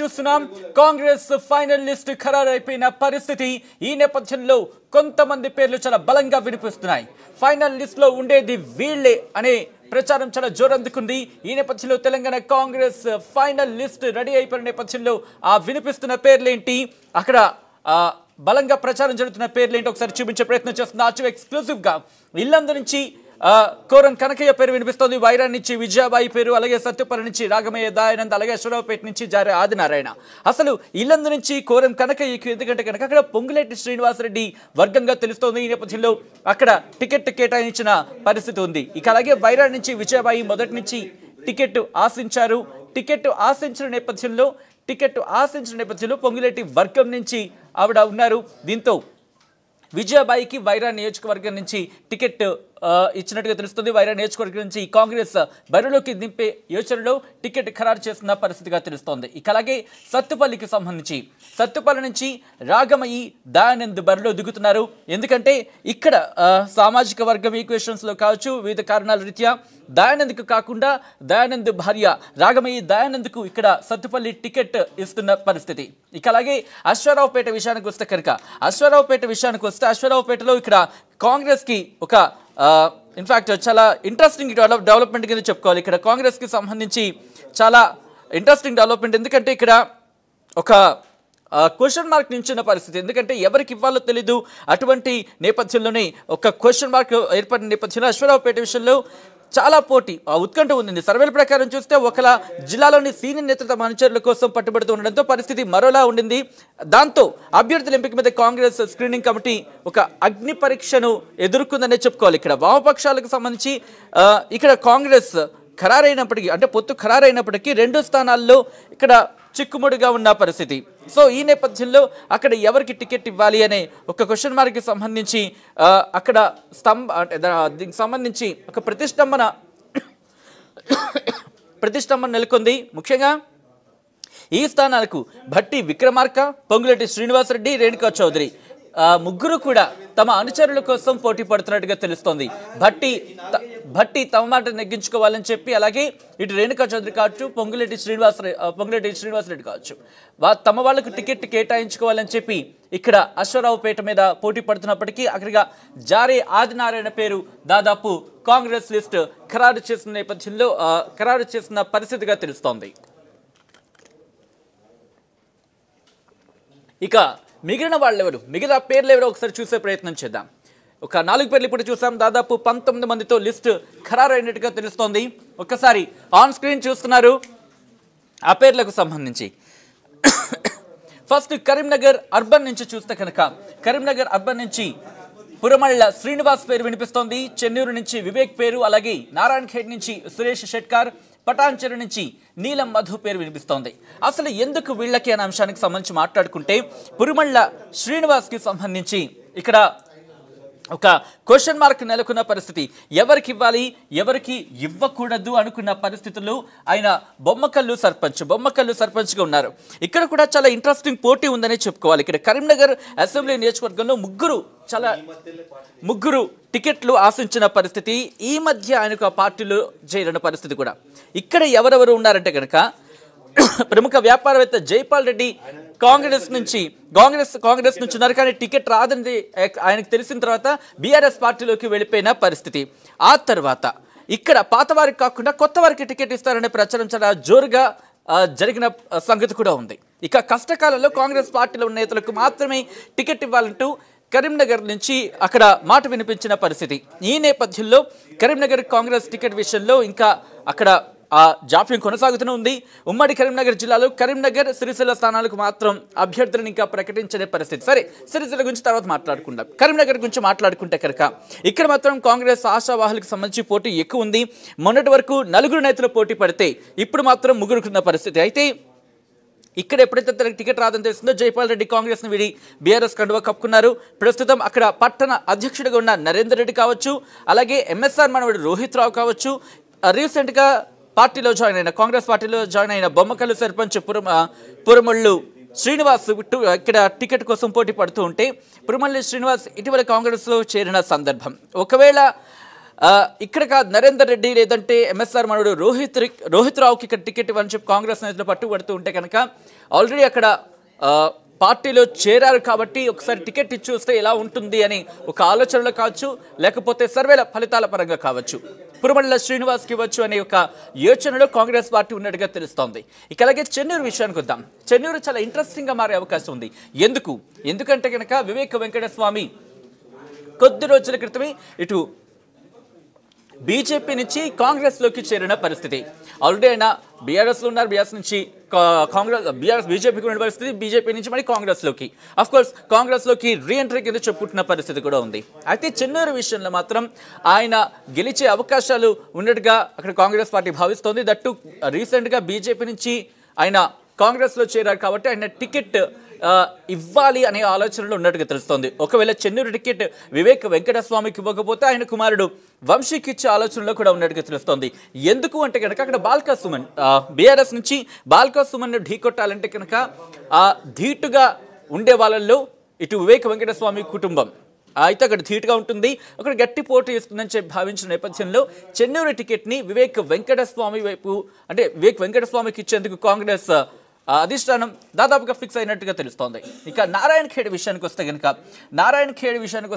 చూస్తున్నాం Congress final list ఖరారైపోయిన పరిస్థితి ఈ నేపథ్యంలో కొంతమంది పేర్లు చాలా బలంగా వినిపిస్తున్నాయి ఫైనల్ లిస్ట్లో ఉండేది వీళ్లే అనే ప్రచారం చాలా జోరందుకుంది ఈ నేపథ్యంలో Telangana Congress final list ready అయిపోయిన నేపథ్యంలో ఆ వినిపిస్తున్న పేర్లేంటి అక్కడ బలంగా ప్రచారం జరుగుతున్న పేర్లేంటి ఒకసారి చూపించే ప్రయత్నం చేస్తున్న ఆచు ఎక్స్క్లూజివ్గా ఇల్లందు నుంచి కోరం కనకయ్య పేరు వినిపిస్తోంది వైరా నుంచి విజయాబాయి పేరు అలాగే సత్యపల్లి నుంచి రాగమయ్య దయానంద్ అలాగే అశ్వరావుపేట నుంచి జారే ఆదినారాయణ అసలు ఇల్లందు నుంచి కోరం కనకయ్యకు ఎందుకంటే కనుక అక్కడ పొంగులేటి శ్రీనివాసరెడ్డి వర్గంగా తెలుస్తోంది ఈ నేపథ్యంలో అక్కడ టికెట్ కేటాయించిన పరిస్థితి ఉంది ఇక అలాగే వైరా నుంచి విజయాబాయి మొదటి నుంచి టికెట్ ఆశించారు టికెట్ ఆశించిన నేపథ్యంలో టికెట్ ఆశించిన నేపథ్యంలో పొంగులేటి వర్గం నుంచి ఆవిడ ఉన్నారు దీంతో విజయాబాయికి వైరా నియోజకవర్గం నుంచి టికెట్ ఇచ్చినట్టుగా తెలుస్తుంది వైరా నియోజకవర్గం నుంచి ఈ కాంగ్రెస్ బరిలోకి దింపే యోచనలో టికెట్ ఖరారు చేస్తున్న పరిస్థితిగా తెలుస్తోంది ఇక అలాగే సత్తుపల్లికి సంబంధించి సత్తుపల్లి నుంచి రాగమయ్యి దయానంద్ బరిలో దిగుతున్నారు ఎందుకంటే ఇక్కడ సామాజిక వర్గం ఈక్వేషన్స్లో కావచ్చు వివిధ కారణాల రీత్యా దయానంద్కు కాకుండా దయానంద్ భార్య రాగమయ్యి దయానంద్కు ఇక్కడ సత్తుపల్లి టికెట్ ఇస్తున్న పరిస్థితి ఇక అలాగే అశ్వరావుపేట విషయానికి వస్తే కనుక అశ్వరావుపేట విషయానికి వస్తే అశ్వరావుపేటలో ఇక్కడ కాంగ్రెస్కి ఒక ఇన్ఫ్యాక్ట్ చాలా ఇంట్రెస్టింగ్ డెవలప్మెంట్ కింద చెప్పుకోవాలి ఇక్కడ కాంగ్రెస్కి సంబంధించి చాలా ఇంట్రెస్టింగ్ డెవలప్మెంట్ ఎందుకంటే ఇక్కడ ఒక క్వశ్చన్ మార్క్ నించిన పరిస్థితి ఎందుకంటే ఎవరికి ఇవ్వాలో తెలీదు అటువంటి నేపథ్యంలోనే ఒక క్వశ్చన్ మార్క్ ఏర్పడిన నేపథ్యంలో అశ్వరావుపేట విషయంలో చాలా పోటీ ఉత్కంఠ ఉంది సర్వేల ప్రకారం చూస్తే ఒకలా జిల్లాలోని సీనియర్ నేతృత్వ మనుచరుల కోసం పట్టుబడుతూ ఉండడంతో పరిస్థితి మరోలా ఉండింది దాంతో అభ్యర్థుల ఎంపిక మీద కాంగ్రెస్ స్క్రీనింగ్ కమిటీ ఒక అగ్ని పరీక్షను ఎదుర్కొందనే చెప్పుకోవాలి ఇక్కడ వామపక్షాలకు సంబంధించి ఇక్కడ కాంగ్రెస్ ఖరారైనప్పటికీ అంటే పొత్తు ఖరారైనప్పటికీ రెండు స్థానాల్లో ఇక్కడ చిక్కుముడిగా ఉన్న పరిస్థితి సో ఈ నేపథ్యంలో అక్కడ ఎవరికి టికెట్ ఇవ్వాలి అనే ఒక క్వశ్చన్ మార్క్కి సంబంధించి అక్కడ స్తంభ దీనికి సంబంధించి ఒక ప్రతిష్టంభన ప్రతిష్టంభన నెలకొంది ముఖ్యంగా ఈ స్థానాలకు భట్టి విక్రమార్క పొంగులటి శ్రీనివాసరెడ్డి రేణుకా చౌదరి ముగ్గురు కూడా తమ అనుచరుల కోసం పోటీ పడుతున్నట్టుగా తెలుస్తోంది భట్టి భట్టి తమ మాట నెగ్గించుకోవాలని చెప్పి అలాగే ఇటు రేణుకా చౌదరి కావచ్చు పొంగులేటి శ్రీనివాస్ పొంగులేటి శ్రీనివాసరెడ్డి కావచ్చు తమ వాళ్లకు టికెట్ కేటాయించుకోవాలని చెప్పి ఇక్కడ అశ్వరావుపేట మీద పోటీ పడుతున్నప్పటికీ అక్కడిగా జారే ఆదినారాయణ పేరు దాదాపు కాంగ్రెస్ లిస్ట్ ఖరారు చేసిన నేపథ్యంలో ఖరారు చేసిన పరిస్థితిగా తెలుస్తోంది ఇక మిగిలిన వాళ్ళు ఎవరు మిగిలిన పేర్లు ఎవరో ఒకసారి చూసే ప్రయత్నం చేద్దాం ఒక నాలుగు పేర్లు ఇప్పుడు చూసాం దాదాపు పంతొమ్మిది మందితో లిస్ట్ ఖరారైనట్టుగా తెలుస్తోంది ఒక్కసారి ఆన్ స్క్రీన్ చూస్తున్నారు ఆ పేర్లకు సంబంధించి ఫస్ట్ కరీంనగర్ అర్బన్ నుంచి చూస్తే కనుక కరీంనగర్ అర్బన్ నుంచి పురమళ్ళ శ్రీనివాస్ పేరు వినిపిస్తోంది చెన్నూరు నుంచి వివేక్ పేరు అలాగే నారాయణఖేడ్ నుంచి సురేష్ షెట్కార్ పటాన్చెరు నుంచి నీలం మధు పేరు వినిపిస్తోంది అసలు ఎందుకు వీళ్ళకి అనే అంశానికి సంబంధించి మాట్లాడుకుంటే పురమళ్ళ శ్రీనివాస్కి సంబంధించి ఇక్కడ ఒక క్వశ్చన్ మార్క్ నెలకొన్న పరిస్థితి ఎవరికి ఇవ్వాలి ఎవరికి ఇవ్వకూడదు అనుకున్న పరిస్థితులు ఆయన బొమ్మకల్లు సర్పంచ్ బొమ్మకల్లు సర్పంచ్గా ఉన్నారు ఇక్కడ కూడా చాలా ఇంట్రెస్టింగ్ పోటీ ఉందనే చెప్పుకోవాలి ఇక్కడ కరీంనగర్ అసెంబ్లీ నియోజకవర్గంలో ముగ్గురు చాలా ముగ్గురు టికెట్లు ఆశించిన పరిస్థితి ఈ మధ్య ఆయనకు ఆ పార్టీలో చేరిన పరిస్థితి కూడా ఇక్కడ ఎవరెవరు ఉన్నారంటే కనుక ప్రముఖ వ్యాపారవేత్త జైపాల్ రెడ్డి కాంగ్రెస్ నుంచి కాంగ్రెస్ కాంగ్రెస్ నుంచి ఉన్నారు కానీ టికెట్ రాదని ఆయనకు తెలిసిన తర్వాత బీఆర్ఎస్ పార్టీలోకి వెళ్ళిపోయిన పరిస్థితి ఆ తర్వాత ఇక్కడ పాత వారికి కాకుండా కొత్త వారికి టికెట్ ఇస్తారనే ప్రచారం చాలా జోరుగా జరిగిన సంగతి కూడా ఉంది ఇక కష్టకాలంలో కాంగ్రెస్ పార్టీలో ఉన్న నేతలకు మాత్రమే టికెట్ ఇవ్వాలంటూ కరీంనగర్ నుంచి అక్కడ మాట వినిపించిన పరిస్థితి ఈ నేపథ్యంలో కరీంనగర్ కాంగ్రెస్ టికెట్ విషయంలో ఇంకా అక్కడ ఆ జాప్యం కొనసాగుతూనే ఉంది ఉమ్మడి కరీంనగర్ జిల్లాలో కరీంనగర్ సిరిసిల్ల స్థానాలకు మాత్రం అభ్యర్థులను ఇంకా ప్రకటించని పరిస్థితి సరే సిరిసిల్ల గురించి తర్వాత మాట్లాడుకుందాం కరీంనగర్ గురించి మాట్లాడుకుంటే కనుక ఇక్కడ మాత్రం కాంగ్రెస్ ఆశావాహులకు సంబంధించి పోటీ ఎక్కువ ఉంది మొన్నటి వరకు నలుగురు నేతలు పోటీ పడితే ఇప్పుడు మాత్రం ముగ్గురుకున్న పరిస్థితి అయితే ఇక్కడ ఎప్పుడైతే తనకు టికెట్ రాదని తెలిసిందో జైపాల్ రెడ్డి కాంగ్రెస్ను విడి బీఆర్ఎస్ కండువా కప్పుకున్నారు ప్రస్తుతం అక్కడ పట్టణ అధ్యక్షుడిగా ఉన్న నరేందర్ రెడ్డి కావచ్చు అలాగే ఎంఎస్ఆర్ మనవడు రోహిత్ రావు కావచ్చు రీసెంట్గా పార్టీలో జాయిన్ అయిన కాంగ్రెస్ పార్టీలో జాయిన్ అయిన బొమ్మకల్లు సర్పంచ్ పురమ పురమళ్ళు శ్రీనివాస్ ఇక్కడ టికెట్ కోసం పోటీ పడుతూ ఉంటే పురమల్లి శ్రీనివాస్ ఇటీవల కాంగ్రెస్లో చేరిన సందర్భం ఒకవేళ ఇక్కడ కాదు నరేందర్ రెడ్డి లేదంటే ఎంఎస్ఆర్ మనుడు రోహిత్ రోహిత్ రావుకి ఇక్కడ టికెట్ ఇవ్వని చెప్పి కాంగ్రెస్ నేతలు పట్టుబడుతూ ఉంటే కనుక ఆల్రెడీ అక్కడ పార్టీలో చేరారు కాబట్టి ఒకసారి టికెట్ ఇచ్చి చూస్తే ఎలా ఉంటుంది అని ఒక ఆలోచనలో కావచ్చు లేకపోతే సర్వేల ఫలితాల పరంగా కావచ్చు పురమండల శ్రీనివాస్కి ఇవ్వచ్చు అనే ఒక యోచనలో కాంగ్రెస్ పార్టీ ఉన్నట్టుగా తెలుస్తోంది ఇక అలాగే చెన్నూరు విషయానికి వద్దాం చెన్నూరు చాలా ఇంట్రెస్టింగ్గా మారే అవకాశం ఉంది ఎందుకు ఎందుకంటే కనుక వివేక వెంకటస్వామి కొద్ది రోజుల క్రితమే ఇటు బీజేపీ నుంచి కాంగ్రెస్లోకి చేరిన పరిస్థితి ఆల్రెడీ ఆయన బీఆర్ఎస్లో ఉన్నారు బీఆర్ఎస్ నుంచి కాంగ్రెస్ బీఆర్ఎస్ బీజేపీకి ఉన్న పరిస్థితి బీజేపీ నుంచి మళ్ళీ కాంగ్రెస్లోకి అఫ్కోర్స్ కాంగ్రెస్లోకి రీఎంట్రీ కింద చెప్పుకుంటున్న పరిస్థితి కూడా ఉంది అయితే చెన్నూరు విషయంలో మాత్రం ఆయన గెలిచే అవకాశాలు ఉన్నట్టుగా అక్కడ కాంగ్రెస్ పార్టీ భావిస్తోంది దట్టు రీసెంట్గా బీజేపీ నుంచి ఆయన కాంగ్రెస్లో చేరారు కాబట్టి ఆయన టికెట్ ఇవ్వాలి అనే ఆలోచనలో ఉన్నట్టుగా తెలుస్తోంది ఒకవేళ చెన్నూరు టికెట్ వివేక్ వెంకటస్వామికి ఇవ్వకపోతే ఆయన కుమారుడు వంశీకి ఇచ్చే ఆలోచనలో కూడా ఉన్నట్టుగా తెలుస్తోంది ఎందుకు అంటే కనుక అక్కడ బాల్కా సుమన్ బీఆర్ఎస్ నుంచి బాల్కా ఢీ కొట్టాలంటే కనుక ధీటుగా ఉండే వాళ్ళల్లో ఇటు వివేక్ వెంకటస్వామి కుటుంబం అయితే అక్కడ ధీటుగా ఉంటుంది అక్కడ గట్టి పోటీ ఇస్తుందని చెప్పి భావించిన నేపథ్యంలో చెన్నూరు టికెట్ని వివేక్ వెంకటస్వామి వైపు అంటే వివేక్ వెంకటస్వామికి ఇచ్చేందుకు కాంగ్రెస్ అధిష్టానం దాదాపుగా ఫిక్స్ అయినట్టుగా తెలుస్తోంది ఇక నారాయణ ఖేడ్ విషయానికి వస్తే కనుక నారాయణ ఖేడ్ విషయానికి